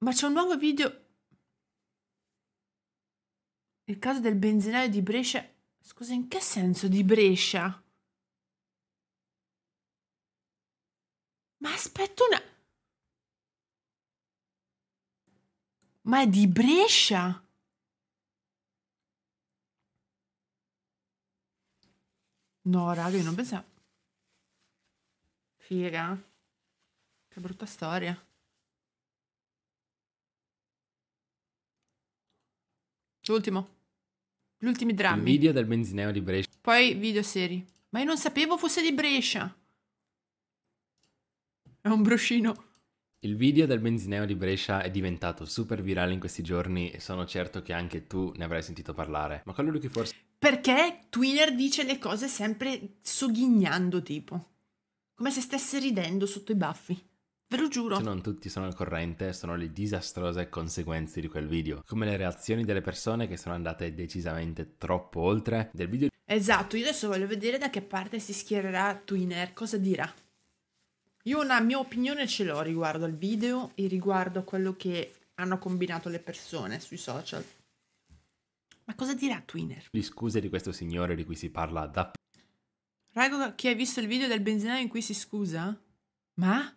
Ma c'è un nuovo video... Il caso del benzinaio di Brescia... Scusa, in che senso di Brescia? Ma aspetta una... Ma è di Brescia? No, raga, io non pensavo... Figa. Che brutta storia. L'ultimo. Gli ultimi drammi. Il video del benzineo di Brescia. Poi video seri. Ma io non sapevo fosse di Brescia. È un bruscino. Il video del benzineo di Brescia è diventato super virale in questi giorni e sono certo che anche tu ne avrai sentito parlare. Ma quello che forse... Perché Twinner dice le cose sempre sogghignando tipo. Come se stesse ridendo sotto i baffi. Ve lo giuro. Se cioè, non tutti sono al corrente, sono le disastrose conseguenze di quel video, come le reazioni delle persone che sono andate decisamente troppo oltre del video. Esatto, io adesso voglio vedere da che parte si schiererà Twinner, cosa dirà. Io una mia opinione ce l'ho riguardo al video e riguardo a quello che hanno combinato le persone sui social. Ma cosa dirà Twinner? Le scuse di questo signore di cui si parla da... Raga, chi ha visto il video del benzinaio in cui si scusa? Ma?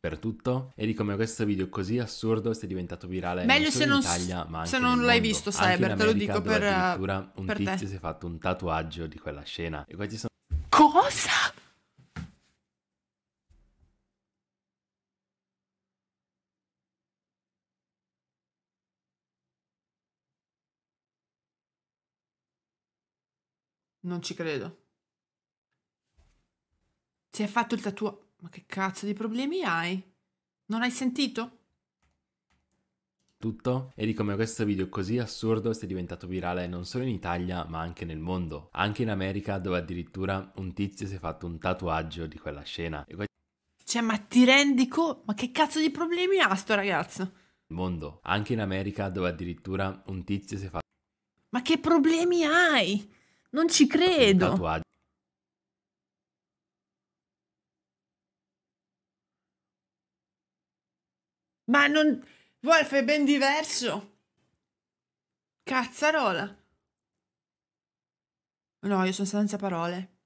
per tutto e di come questo video così assurdo sia diventato virale Meglio se non, in Italia ma anche se non l'hai visto Cyber, te lo dico per addirittura un per tizio te. si è fatto un tatuaggio di quella scena e questi sono Cosa? Non ci credo. Si è fatto il tatuaggio ma che cazzo di problemi hai? Non hai sentito? tutto e di come questo video così assurdo sia diventato virale non solo in Italia ma anche nel mondo, anche in America dove addirittura un tizio si è fatto un tatuaggio di quella scena. E... Cioè ma ti rendi conto? Ma che cazzo di problemi ha sto ragazzo? Mondo, anche in America dove addirittura un tizio si è fatto... Ma che problemi hai? Non ci credo! Un tatuaggio. Ma non... Wolf è ben diverso. Cazzarola. No, io sono senza parole.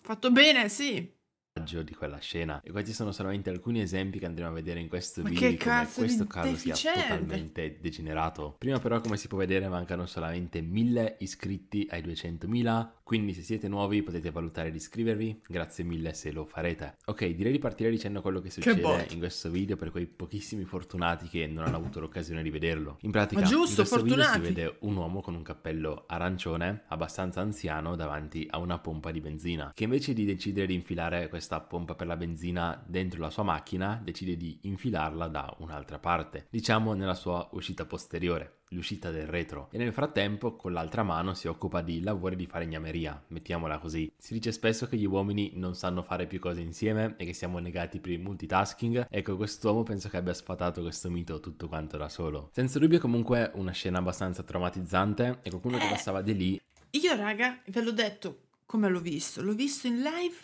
Fatto bene, sì montaggio esatto. di quella scena. E questi sono solamente alcuni esempi che andremo a vedere in questo Ma video. Che cazzo questo caso sia totalmente degenerato. Prima però, come si può vedere, mancano solamente 1000 iscritti ai 200.000, quindi se siete nuovi potete valutare di iscrivervi, grazie mille se lo farete. Ok, direi di partire dicendo quello che succede che in questo video per quei pochissimi fortunati che non hanno avuto l'occasione di vederlo. In pratica, Ma giusto, in questo fortunati. video si vede un uomo con un cappello arancione, abbastanza anziano, davanti a una pompa di benzina, che invece di decidere di infilare questa questa pompa per la benzina dentro la sua macchina, decide di infilarla da un'altra parte, diciamo nella sua uscita posteriore l'uscita del retro e nel frattempo con l'altra mano si occupa di lavori di falegnameria, mettiamola così. Si dice spesso che gli uomini non sanno fare più cose insieme e che siamo negati per il multitasking, ecco quest'uomo penso che abbia sfatato questo mito tutto quanto da solo. Senza dubbio comunque una scena abbastanza traumatizzante e qualcuno che passava di lì... Io raga, ve l'ho detto come l'ho visto, l'ho visto in live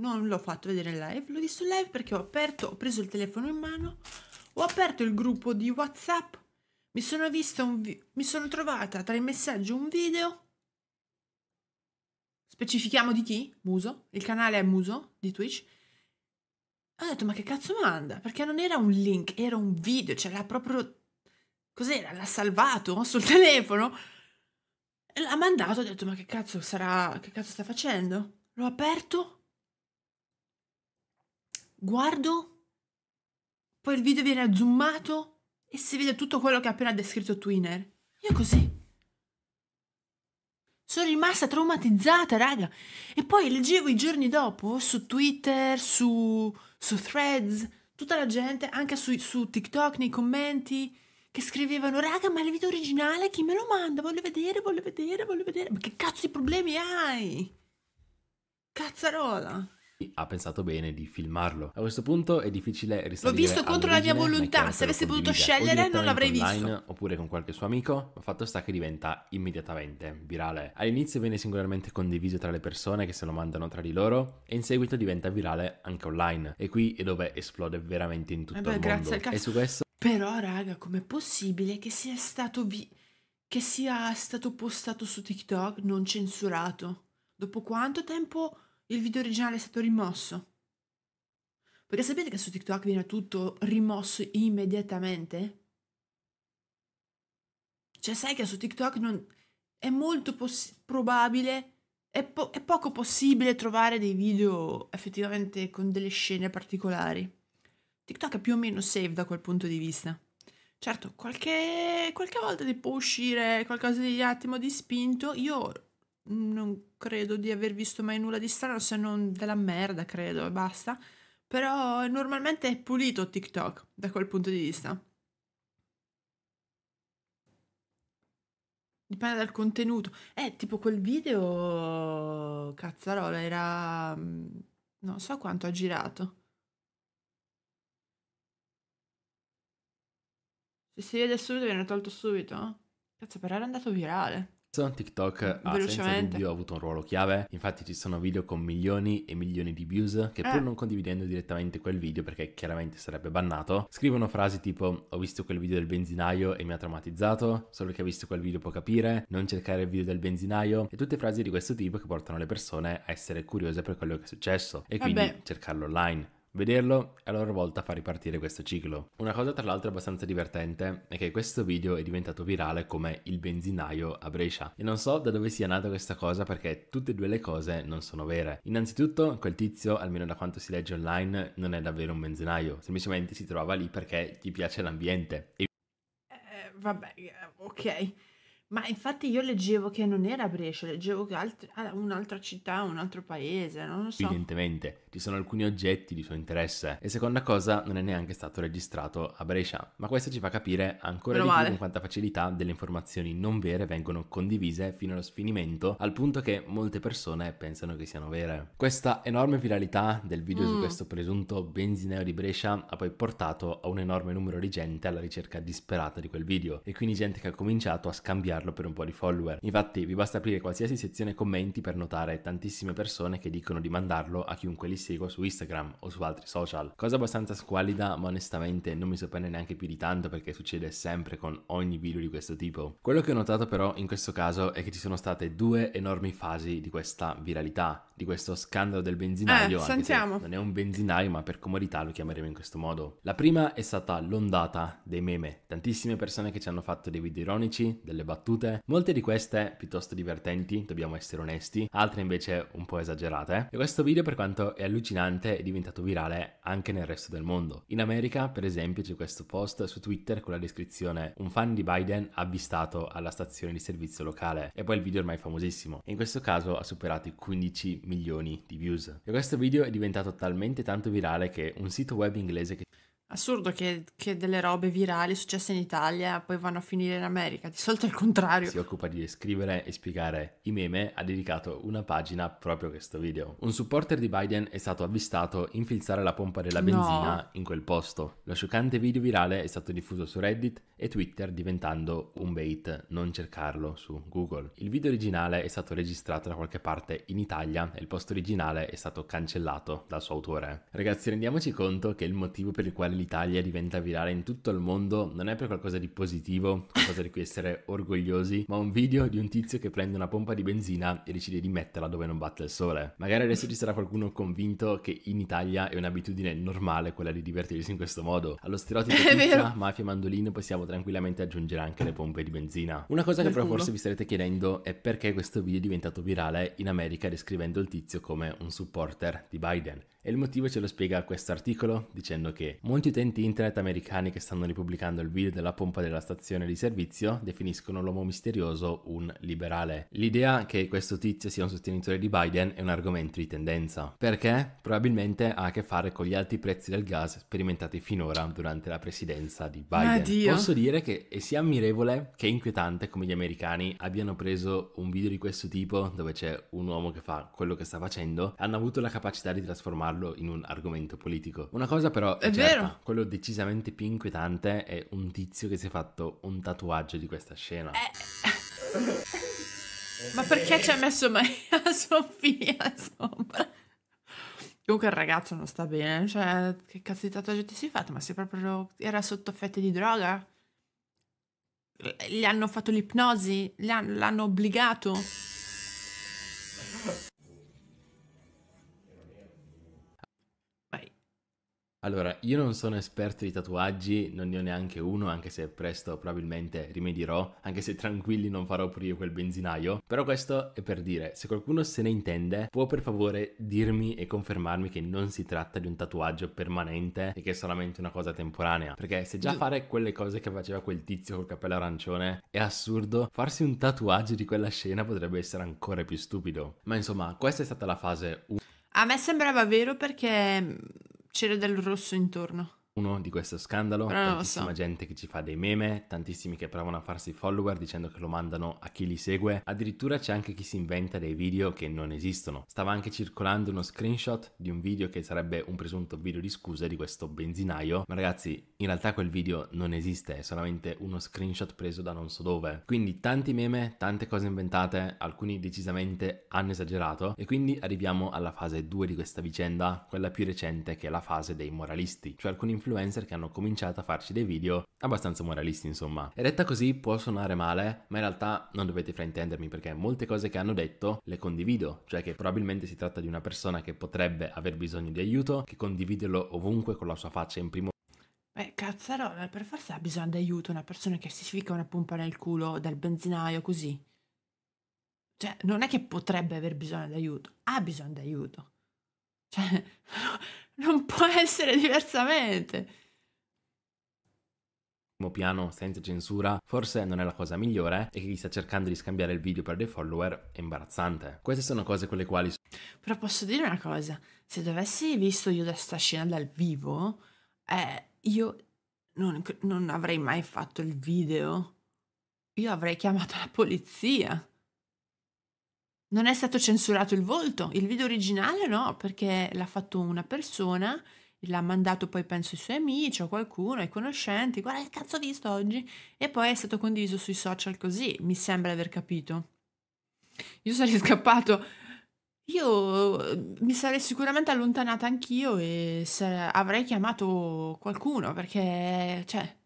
non l'ho fatto vedere in live, l'ho visto in live perché ho aperto, ho preso il telefono in mano, ho aperto il gruppo di WhatsApp, mi sono vista un mi sono trovata tra i messaggi un video. Specifichiamo di chi? Muso, il canale è Muso di Twitch. Ho detto "Ma che cazzo manda?" Perché non era un link, era un video, cioè l'ha proprio cos'era? L'ha salvato sul telefono. L'ha mandato, ho detto "Ma che cazzo sarà? Che cazzo sta facendo?" L'ho aperto guardo, poi il video viene zoomato e si vede tutto quello che ha appena descritto Twinner. Io così. Sono rimasta traumatizzata, raga. E poi leggevo i giorni dopo su Twitter, su, su Threads, tutta la gente, anche su, su TikTok, nei commenti, che scrivevano, raga, ma il video originale chi me lo manda? Voglio vedere, voglio vedere, voglio vedere. Ma che cazzo di problemi hai? Cazzarola ha pensato bene di filmarlo. A questo punto è difficile risalire L'ho visto contro la mia volontà, se avessi potuto scegliere non l'avrei online, visto. Oppure con qualche suo amico, ma fatto sta che diventa immediatamente virale. All'inizio viene singolarmente condiviso tra le persone che se lo mandano tra di loro e in seguito diventa virale anche online. E qui è dove esplode veramente in tutto eh beh, il mondo. Al cazzo. E su questo... Però raga, com'è possibile che sia stato vi... che sia stato postato su TikTok non censurato? Dopo quanto tempo il video originale è stato rimosso. Perché sapete che su TikTok viene tutto rimosso immediatamente? Cioè, sai che su TikTok non... è molto probabile, è, po è poco possibile trovare dei video effettivamente con delle scene particolari. TikTok è più o meno safe da quel punto di vista. Certo, qualche, qualche volta ti può uscire qualcosa di un attimo di spinto. Io non credo di aver visto mai nulla di strano se non della merda, credo, e basta. Però normalmente è pulito TikTok da quel punto di vista. Dipende dal contenuto. Eh, tipo quel video, cazzarola, era... Mm, non so quanto ha girato. Se si vede subito viene tolto subito. Eh. Cazzo, però era andato virale. TikTok ha senza dubbio avuto un ruolo chiave, infatti ci sono video con milioni e milioni di views che pur eh. non condividendo direttamente quel video perché chiaramente sarebbe bannato, scrivono frasi tipo ho visto quel video del benzinaio e mi ha traumatizzato, solo chi ha visto quel video può capire, non cercare il video del benzinaio e tutte frasi di questo tipo che portano le persone a essere curiose per quello che è successo e quindi Vabbè. cercarlo online. Vederlo è a loro volta fa ripartire questo ciclo. Una cosa tra l'altro abbastanza divertente è che questo video è diventato virale come il benzinaio a Brescia e non so da dove sia nata questa cosa perché tutte e due le cose non sono vere. Innanzitutto quel tizio, almeno da quanto si legge online, non è davvero un benzinaio, semplicemente si trovava lì perché gli piace l'ambiente. E... Eh, vabbè, eh, ok. Ma infatti io leggevo che non era Brescia, leggevo che alt- ah, un'altra città, un altro paese, non lo so. Evidentemente, ci sono alcuni oggetti di suo interesse. E seconda cosa, non è neanche stato registrato a Brescia. Ma questo ci fa capire ancora Però di male. più con quanta facilità delle informazioni non vere vengono condivise fino allo sfinimento, al punto che molte persone pensano che siano vere. Questa enorme viralità del video mm. su questo presunto benzineo di Brescia ha poi portato a un enorme numero di gente alla ricerca disperata di quel video. E quindi gente che ha cominciato a scambiare farlo per un po' di follower. Infatti vi basta aprire qualsiasi sezione commenti per notare tantissime persone che dicono di mandarlo a chiunque li segua su Instagram o su altri social. Cosa abbastanza squalida, ma onestamente non mi sorprende neanche più di tanto perché succede sempre con ogni video di questo tipo. Quello che ho notato però in questo caso è che ci sono state due enormi fasi di questa viralità di questo scandalo del benzinaio. Eh, sentiamo. Non è un benzinaio, ma per comodità lo chiameremo in questo modo. La prima è stata l'ondata dei meme. Tantissime persone che ci hanno fatto dei video ironici, delle battute. Molte di queste piuttosto divertenti, dobbiamo essere onesti. Altre invece un po' esagerate. E questo video, per quanto è allucinante, è diventato virale anche nel resto del mondo. In America, per esempio, c'è questo post su Twitter con la descrizione un fan di Biden avvistato alla stazione di servizio locale. E poi il video ormai famosissimo. E in questo caso ha superato i 15 milioni di views. E questo video è diventato talmente tanto virale che un sito web inglese che Assurdo che, che, delle robe virali successe in Italia poi vanno a finire in America, di solito è il contrario. Si occupa di scrivere e spiegare i meme, ha dedicato una pagina proprio a questo video. Un supporter di Biden è stato avvistato infilzare la pompa della benzina no. in quel posto. Lo scioccante video virale è stato diffuso su Reddit e Twitter diventando un bait, non cercarlo su Google. Il video originale è stato registrato da qualche parte in Italia e il post originale è stato cancellato dal suo autore. Ragazzi rendiamoci conto che il motivo per il quale l'Italia diventa virale in tutto il mondo non è per qualcosa di positivo, qualcosa di cui essere orgogliosi, ma un video di un tizio che prende una pompa di benzina e decide di metterla dove non batte il sole. Magari adesso ci sarà qualcuno convinto che in Italia è un'abitudine normale quella di divertirsi in questo modo. Allo stereotipo pizza, mafia e mandolino possiamo tranquillamente aggiungere anche le pompe di benzina. Una cosa che però forse vi starete chiedendo è perché questo video è diventato virale in America descrivendo il tizio come un supporter di Biden. E il motivo ce lo spiega questo articolo dicendo che molti utenti internet americani che stanno ripubblicando il video della pompa della stazione di servizio definiscono l'uomo misterioso un liberale. L'idea che questo tizio sia un sostenitore di Biden è un argomento di tendenza, perché probabilmente ha a che fare con gli alti prezzi del gas sperimentati finora durante la presidenza di Biden. Ah, Posso dire che è sia ammirevole che inquietante come gli americani abbiano preso un video di questo tipo dove c'è un uomo che fa quello che sta facendo, e hanno avuto la capacità di trasformarlo farlo in un argomento politico. Una cosa però è, è certa, vero. quello decisamente più inquietante è un tizio che si è fatto un tatuaggio di questa scena. Eh. Ma perché ci ha messo Maria Sofia sopra? Comunque il ragazzo non sta bene, cioè che cazzo di tatuaggio ti sei fatto? Ma sei proprio... era sotto effetti di droga? Gli hanno fatto l'ipnosi? L'hanno obbligato? Allora, io non sono esperto di tatuaggi, non ne ho neanche uno, anche se presto probabilmente rimedierò, anche se tranquilli non farò pure io quel benzinaio. Però questo è per dire, se qualcuno se ne intende, può per favore dirmi e confermarmi che non si tratta di un tatuaggio permanente e che è solamente una cosa temporanea. Perché se già fare quelle cose che faceva quel tizio col cappello arancione è assurdo, farsi un tatuaggio di quella scena potrebbe essere ancora più stupido. Ma insomma, questa è stata la fase 1. A me sembrava vero perché c'era del rosso intorno uno di questo scandalo, Però ah, tantissima so. gente che ci fa dei meme, tantissimi che provano a farsi follower dicendo che lo mandano a chi li segue, addirittura c'è anche chi si inventa dei video che non esistono. Stava anche circolando uno screenshot di un video che sarebbe un presunto video di scuse di questo benzinaio, ma ragazzi, in realtà quel video non esiste, è solamente uno screenshot preso da non so dove. Quindi tanti meme, tante cose inventate, alcuni decisamente hanno esagerato e quindi arriviamo alla fase 2 di questa vicenda, quella più recente che è la fase dei moralisti, cioè alcuni influencer che hanno cominciato a farci dei video abbastanza moralisti, insomma. E detta così può suonare male, ma in realtà non dovete fraintendermi perché molte cose che hanno detto le condivido, cioè che probabilmente si tratta di una persona che potrebbe aver bisogno di aiuto, che condividerlo ovunque con la sua faccia in primo Beh, cazzarola, per forza ha bisogno di aiuto una persona che si fica una pompa nel culo dal benzinaio così. Cioè, non è che potrebbe aver bisogno di aiuto, ha bisogno di aiuto. Cioè, non può essere diversamente. Piano senza censura forse non è la cosa migliore eh, e chi sta cercando di scambiare il video per dei follower è imbarazzante. Queste sono cose con le quali... Però posso dire una cosa, se dovessi visto io questa scena dal vivo, eh, io non, non avrei mai fatto il video. Io avrei chiamato la polizia. Non è stato censurato il volto, il video originale no, perché l'ha fatto una persona, l'ha mandato poi penso ai suoi amici o qualcuno, ai conoscenti, guarda che cazzo ho visto oggi, e poi è stato condiviso sui social così, mi sembra aver capito. Io sarei scappato, io eh, mi sarei sicuramente allontanata anch'io e avrei chiamato qualcuno perché, cioè,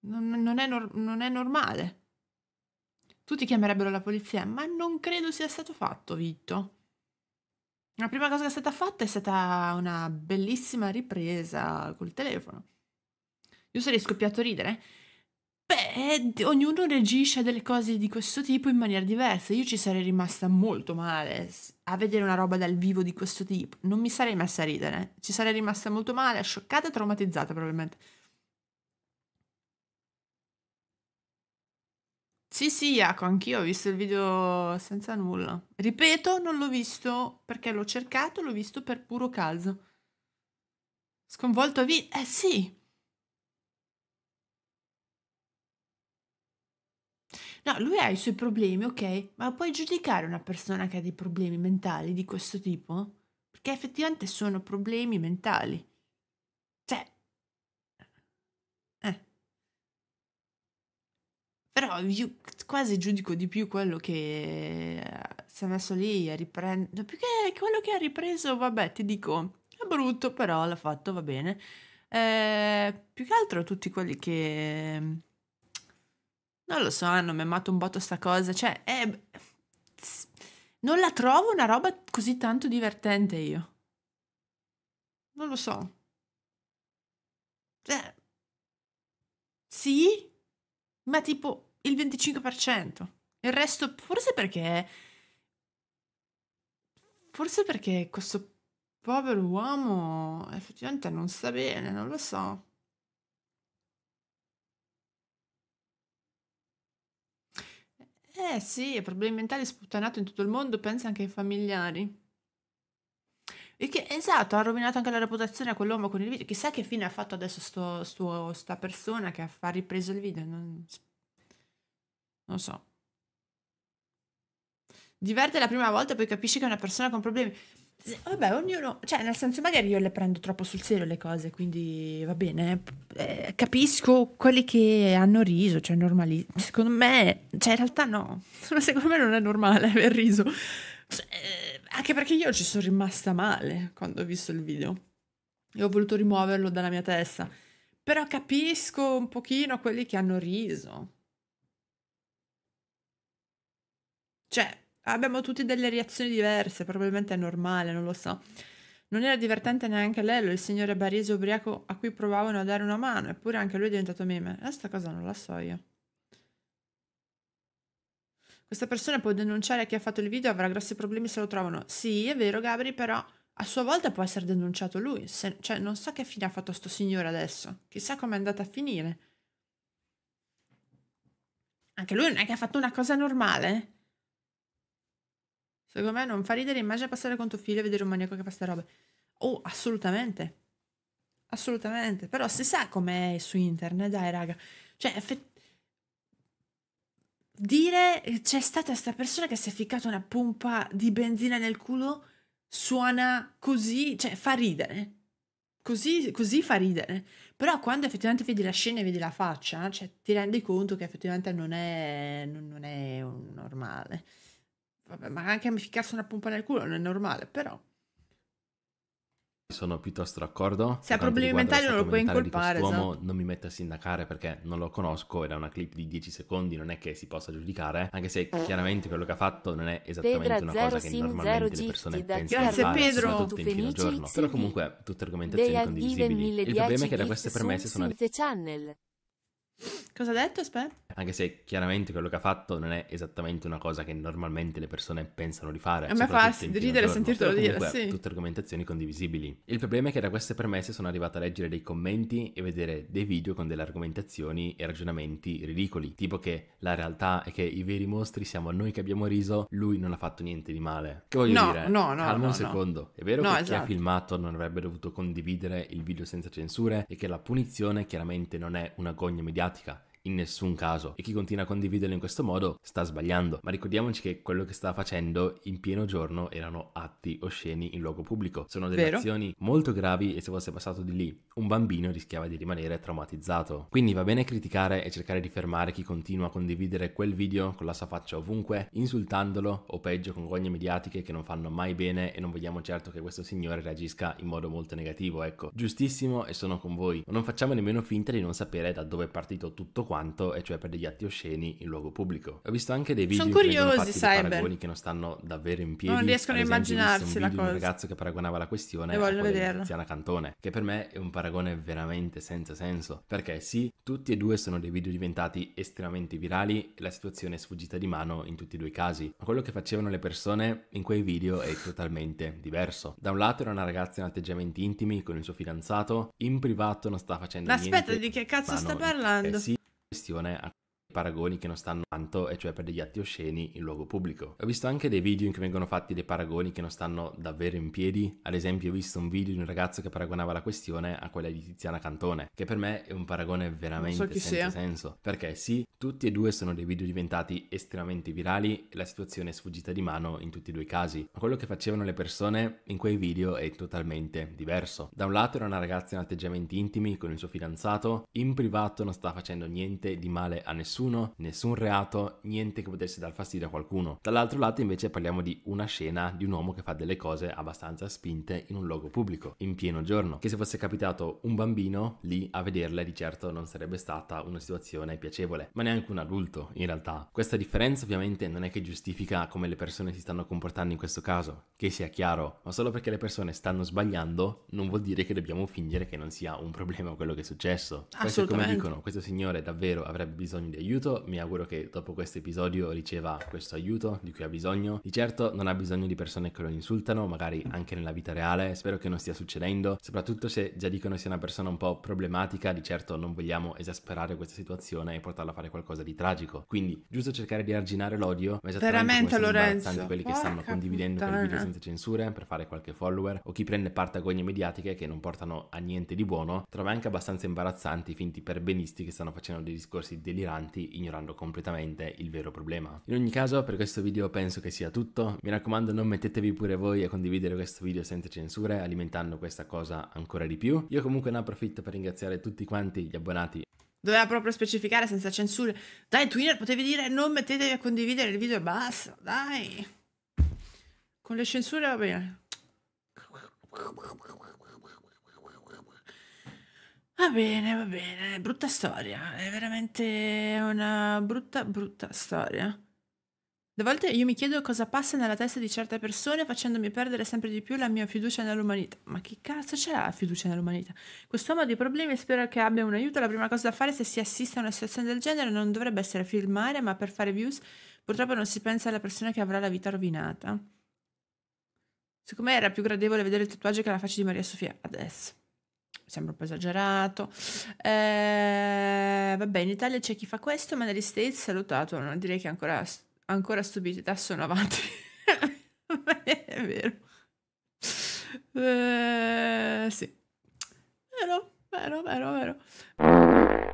non, non, è, non è normale. Tutti chiamerebbero la polizia, ma non credo sia stato fatto, Vitto. La prima cosa che è stata fatta è stata una bellissima ripresa col telefono. Io sarei scoppiato a ridere. Beh, ognuno regisce a delle cose di questo tipo in maniera diversa. Io ci sarei rimasta molto male a vedere una roba dal vivo di questo tipo. Non mi sarei messa a ridere. Ci sarei rimasta molto male, scioccata e traumatizzata probabilmente. Sì, sì, Iaco, anch'io ho visto il video senza nulla. Ripeto, non l'ho visto perché l'ho cercato, l'ho visto per puro caso. Sconvolto a vita? Eh sì! No, lui ha i suoi problemi, ok, ma puoi giudicare una persona che ha dei problemi mentali di questo tipo? Perché effettivamente sono problemi mentali. Però io quasi giudico di più quello che eh, si è messo lì a riprendere. Più che quello che ha ripreso, vabbè, ti dico, è brutto, però l'ha fatto, va bene. Eh, più che altro tutti quelli che... Non lo so, hanno memato un botto sta cosa. Cioè, è... non la trovo una roba così tanto divertente io. Non lo so. Cioè... Sì, ma tipo il 25%. Il resto, forse perché... Forse perché questo povero uomo effettivamente non sta bene, non lo so. Eh sì, problemi mentali sputtanato in tutto il mondo, pensa anche ai familiari. Che, esatto, ha rovinato anche la reputazione a quell'uomo con il video. Chissà che fine ha fatto adesso sto, sto, sta persona che ha ripreso il video. Non, non so. Diverte la prima volta e poi capisci che è una persona con problemi. Vabbè, ognuno, cioè, nel senso, magari io le prendo troppo sul serio le cose, quindi va bene. Eh, capisco quelli che hanno riso, cioè, normali. Secondo me, cioè, in realtà no. Secondo me non è normale aver riso. Cioè, anche perché io ci sono rimasta male quando ho visto il video e ho voluto rimuoverlo dalla mia testa. Però capisco un pochino quelli che hanno riso. Cioè, abbiamo tutti delle reazioni diverse, probabilmente è normale, non lo so. Non era divertente neanche Lello, il signore Barese ubriaco a cui provavano a dare una mano, eppure anche lui è diventato meme. Questa eh, cosa non la so io. Questa persona può denunciare chi ha fatto il video, avrà grossi problemi se lo trovano. Sì, è vero Gabri, però a sua volta può essere denunciato lui. Se, cioè, non so che fine ha fatto sto signore adesso. Chissà com'è andata a finire. Anche lui non è che ha fatto una cosa normale. Secondo me non fa ridere, immagina passare con tuo figlio e vedere un maniaco che fa queste robe. Oh, assolutamente. Assolutamente. Però si sa com'è su internet, dai raga. Cioè, effettivamente dire eh, c'è stata questa persona che si è ficcata una pompa di benzina nel culo suona così, cioè fa ridere. Così, così fa ridere. Però quando effettivamente vedi la scena e vedi la faccia, cioè, ti rendi conto che effettivamente non è, non, non è normale. Vabbè, ma anche a me ficcarsi una pompa nel culo non è normale, però sono piuttosto d'accordo. Se ha problemi mentali non lo puoi incolpare. Esatto. Non mi metto a sindacare perché non lo conosco, ed è una clip di 10 secondi, non è che si possa giudicare, anche se eh. chiaramente quello che ha fatto non è esattamente Pedra una cosa che normalmente le persone pensano Grazie fare, Pedro, tu felici, giorno. Però comunque tutte argomentazioni condivisibili. Il problema è che da queste premesse sono... Channel. Cosa ha detto? Aspetta. Anche se chiaramente quello che ha fatto non è esattamente una cosa che normalmente le persone pensano di fare. A me fa ridere sentirtelo dire, sì. Tutte argomentazioni condivisibili. Il problema è che da queste premesse sono arrivato a leggere dei commenti e vedere dei video con delle argomentazioni e ragionamenti ridicoli, tipo che la realtà è che i veri mostri siamo noi che abbiamo riso, lui non ha fatto niente di male. Che voglio no, dire? No, no, calma no, un secondo. No. È vero no, che esatto. chi ha esatto. filmato non avrebbe dovuto condividere il video senza censure e che la punizione chiaramente non è una gogna mediatica pratica in nessun caso. E chi continua a condividerlo in questo modo sta sbagliando. Ma ricordiamoci che quello che stava facendo in pieno giorno erano atti osceni in luogo pubblico. Sono delle Vero. azioni molto gravi e se fosse passato di lì un bambino rischiava di rimanere traumatizzato. Quindi va bene criticare e cercare di fermare chi continua a condividere quel video con la sua faccia ovunque, insultandolo o peggio con gogne mediatiche che non fanno mai bene e non vogliamo certo che questo signore reagisca in modo molto negativo, ecco. Giustissimo e sono con voi. Ma non facciamo nemmeno finta di non sapere da dove è partito tutto questo quanto, e cioè per degli atti osceni in luogo pubblico. Ho visto anche dei video Sono curiosi, sai, paragoni che non stanno davvero in piedi. Non riescono a immaginarsi la cosa. un ragazzo che paragonava la questione a quella Tiziana Cantone, che per me è un paragone veramente senza senso, perché sì, tutti e due sono dei video diventati estremamente virali e la situazione è sfuggita di mano in tutti e due i casi, ma quello che facevano le persone in quei video è totalmente diverso. Da un lato era una ragazza in atteggiamenti intimi con il suo fidanzato, in privato non sta facendo ma niente. Aspetta, di che cazzo sta parlando? Eh sì, questione paragoni che non stanno tanto, e cioè per degli atti osceni in luogo pubblico. Ho visto anche dei video in cui vengono fatti dei paragoni che non stanno davvero in piedi, ad esempio ho visto un video di un ragazzo che paragonava la questione a quella di Tiziana Cantone, che per me è un paragone veramente so senza sia. senso, perché sì, tutti e due sono dei video diventati estremamente virali e la situazione è sfuggita di mano in tutti e due i casi, ma quello che facevano le persone in quei video è totalmente diverso. Da un lato era una ragazza in atteggiamenti intimi con il suo fidanzato, in privato non sta facendo niente di male a nessuno, nessuno, nessun reato, niente che potesse dar fastidio a qualcuno. Dall'altro lato invece parliamo di una scena di un uomo che fa delle cose abbastanza spinte in un luogo pubblico, in pieno giorno, che se fosse capitato un bambino lì a vederla di certo non sarebbe stata una situazione piacevole, ma neanche un adulto in realtà. Questa differenza ovviamente non è che giustifica come le persone si stanno comportando in questo caso, che sia chiaro, ma solo perché le persone stanno sbagliando non vuol dire che dobbiamo fingere che non sia un problema quello che è successo. Questo è come dicono, questo signore davvero avrebbe bisogno di aiuto aiuto, mi auguro che dopo questo episodio riceva questo aiuto di cui ha bisogno. Di certo non ha bisogno di persone che lo insultano, magari anche nella vita reale, spero che non stia succedendo, soprattutto se già dicono sia una persona un po' problematica, di certo non vogliamo esasperare questa situazione e portarla a fare qualcosa di tragico. Quindi giusto cercare di arginare l'odio, ma esattamente Veramente, come Lorenzo. quelli che stanno condividendo quel video senza censure per fare qualche follower o chi prende parte a gogne mediatiche che non portano a niente di buono, trova anche abbastanza imbarazzanti i finti perbenisti che stanno facendo dei discorsi deliranti dati ignorando completamente il vero problema. In ogni caso per questo video penso che sia tutto, mi raccomando non mettetevi pure voi a condividere questo video senza censure alimentando questa cosa ancora di più. Io comunque ne approfitto per ringraziare tutti quanti gli abbonati Doveva proprio specificare senza censure. Dai, Twitter, potevi dire non mettetevi a condividere il video e basta. Dai. Con le censure va bene. Va bene, va bene, brutta storia, è veramente una brutta, brutta storia. Da volte io mi chiedo cosa passa nella testa di certe persone facendomi perdere sempre di più la mia fiducia nell'umanità. Ma che cazzo c'è la fiducia nell'umanità? Quest'uomo ha dei problemi e spero che abbia un aiuto. La prima cosa da fare se si assiste a una situazione del genere non dovrebbe essere filmare, ma per fare views purtroppo non si pensa alla persona che avrà la vita rovinata. Secondo me era più gradevole vedere il tatuaggio che la faccia di Maria Sofia adesso sembra un po' esagerato. Eh, vabbè, in Italia c'è chi fa questo, ma negli States salutato, non direi che ancora, ancora stupiti, da sono avanti. è vero. Eh, sì. Vero, vero, vero, vero.